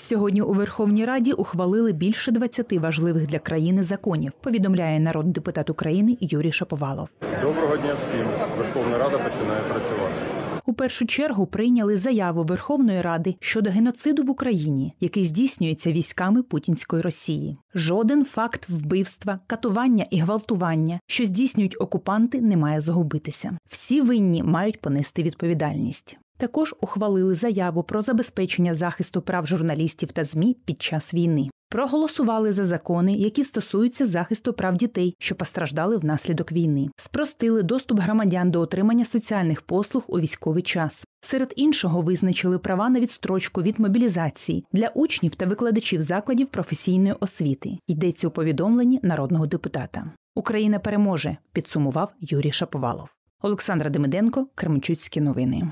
Сьогодні у Верховній Раді ухвалили більше 20 важливих для країни законів. Повідомляє народний депутат України Юрій Шаповалов. Доброго дня всім Верховна Рада починає працювати. У першу чергу прийняли заяву Верховної Ради щодо геноциду в Україні, який здійснюється військами Путінської Росії. Жоден факт вбивства, катування і гвалтування, що здійснюють окупанти, не має загубитися. Всі винні мають понести відповідальність. Також ухвалили заяву про забезпечення захисту прав журналістів та ЗМІ під час війни. Проголосували за закони, які стосуються захисту прав дітей, що постраждали внаслідок війни, спростили доступ громадян до отримання соціальних послуг у військовий час. Серед іншого визначили права на відстрочку від мобілізації для учнів та викладачів закладів професійної освіти. Йдеться у повідомленні народного депутата. Україна переможе, підсумував Юрій Шаповалов. Олександра Демиденко, Кременчуцькі новини.